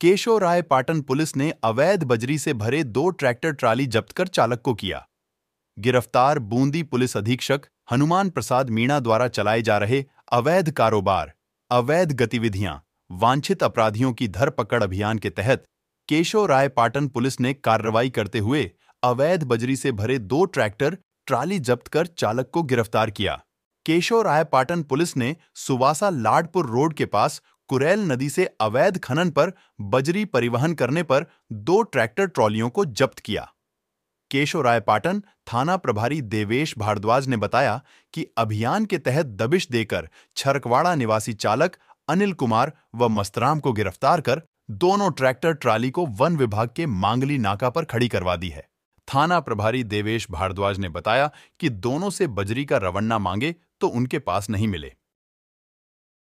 केशोराय Patan police ने अवैध बजरी से भरे दो ट्रैक्टर ट्राली जब्त कर चालक को किया गिरफ्तार बूंदी पुलिस अधीक्षक हनुमान प्रसाद मीणा द्वारा चलाए जा रहे अवैध कारोबार अवैध गतिविधियां वांछित अपराधियों की धरपकड़ अभियान के तहत केशो राय पाटन पुलिस ने कार्रवाई करते हुए अवैध बजरी से भरे दो ट्रैक्टर ट्राली जब्त कर चालक को गिरफ्तार किया केशो राय पाटन पुलिस ने सुवासा लाडपुर रोड के पास कुरैल नदी से अवैध खनन पर बजरी परिवहन करने पर दो ट्रैक्टर ट्रॉलियों को जब्त किया केशव राय पाटन थाना प्रभारी देवेश भारद्वाज ने बताया कि अभियान के तहत दबिश देकर छरकवाड़ा निवासी चालक अनिल कुमार व मस्तराम को गिरफ्तार कर दोनों ट्रैक्टर ट्राली को वन विभाग के मांगली नाका पर खड़ी करवा दी है थाना प्रभारी देवेश भारद्वाज ने बताया कि दोनों से बजरी का रवन्ना मांगे तो उनके पास नहीं मिले